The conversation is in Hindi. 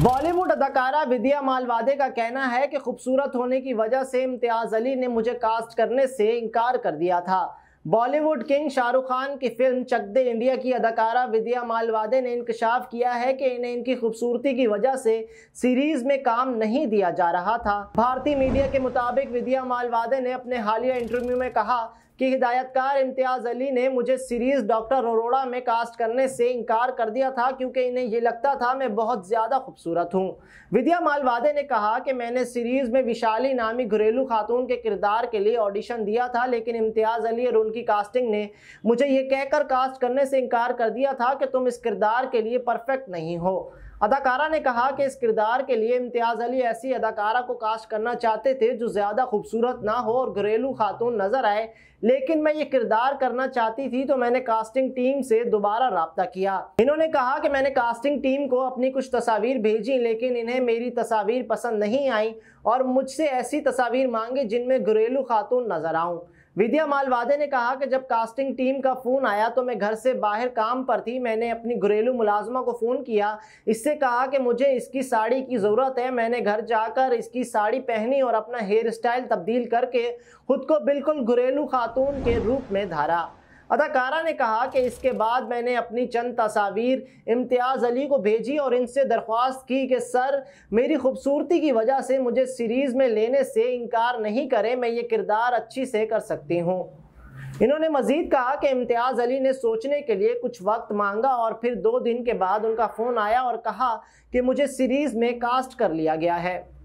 बॉलीवुड अदाकारा विद्या मालवादे का कहना है कि खूबसूरत होने की वजह से इम्तियाज़ अली ने मुझे कास्ट करने से इनकार कर दिया था बॉलीवुड किंग शाहरुख खान की फिल्म चक दे इंडिया की अदाकारा विद्या मालवादे ने इंकशाफ किया है कि इन्हें इनकी खूबसूरती की वजह से सीरीज में काम नहीं दिया जा रहा था भारतीय मीडिया के मुताबिक विद्या मालवादे ने अपने हालिया इंटरव्यू में कहा कि हिदायतकार इम्तियाज़ अली ने मुझे सीरीज़ डॉक्टर अरोड़ा में कास्ट करने से इनकार कर दिया था क्योंकि इन्हें ये लगता था मैं बहुत ज़्यादा खूबसूरत हूँ विद्या मालवादे ने कहा कि मैंने सीरीज़ में विशाली नामी घरेलू खातून के किरदार के लिए ऑडिशन दिया था लेकिन इम्तियाज़ अली और उनकी कास्टिंग ने मुझे ये कहकर कास्ट करने से इनकार कर दिया था कि तुम इस किरदार के लिए परफेक्ट नहीं हो अदाकारा ने कहा कि इस किरदार के लिए इम्तियाज़ अली ऐसी अदाकारा को कास्ट करना चाहते थे जो ज़्यादा खूबसूरत ना हो और घरेलू खातून नज़र आए लेकिन मैं ये किरदार करना चाहती थी तो मैंने कास्टिंग टीम से दोबारा रबता किया इन्होंने कहा कि मैंने कास्टिंग टीम को अपनी कुछ तस्वीर भेजी लेकिन इन्हें मेरी तस्वीर पसंद नहीं आई और मुझसे ऐसी तस्वीर मांगी जिनमें घरेलू खातून नज़र आऊँ विद्या मालवादे ने कहा कि जब कास्टिंग टीम का फ़ोन आया तो मैं घर से बाहर काम पर थी मैंने अपनी घरेलू मुलाजमा को फ़ोन किया इससे कहा कि मुझे इसकी साड़ी की ज़रूरत है मैंने घर जाकर इसकी साड़ी पहनी और अपना हेयर स्टाइल तब्दील करके ख़ुद को बिल्कुल घरेलू खातून के रूप में धारा अदाकारा ने कहा कि इसके बाद मैंने अपनी चंद तस्वीर इम्तियाज़ अली को भेजी और इनसे दरख्वास्त की कि सर मेरी खूबसूरती की वजह से मुझे सीरीज़ में लेने से इनकार नहीं करें मैं ये किरदार अच्छी से कर सकती हूँ इन्होंने मजीद कहा कि इम्तियाज़ अली ने सोचने के लिए कुछ वक्त मांगा और फिर दो दिन के बाद उनका फ़ोन आया और कहा कि मुझे सीरीज़ में कास्ट कर लिया गया है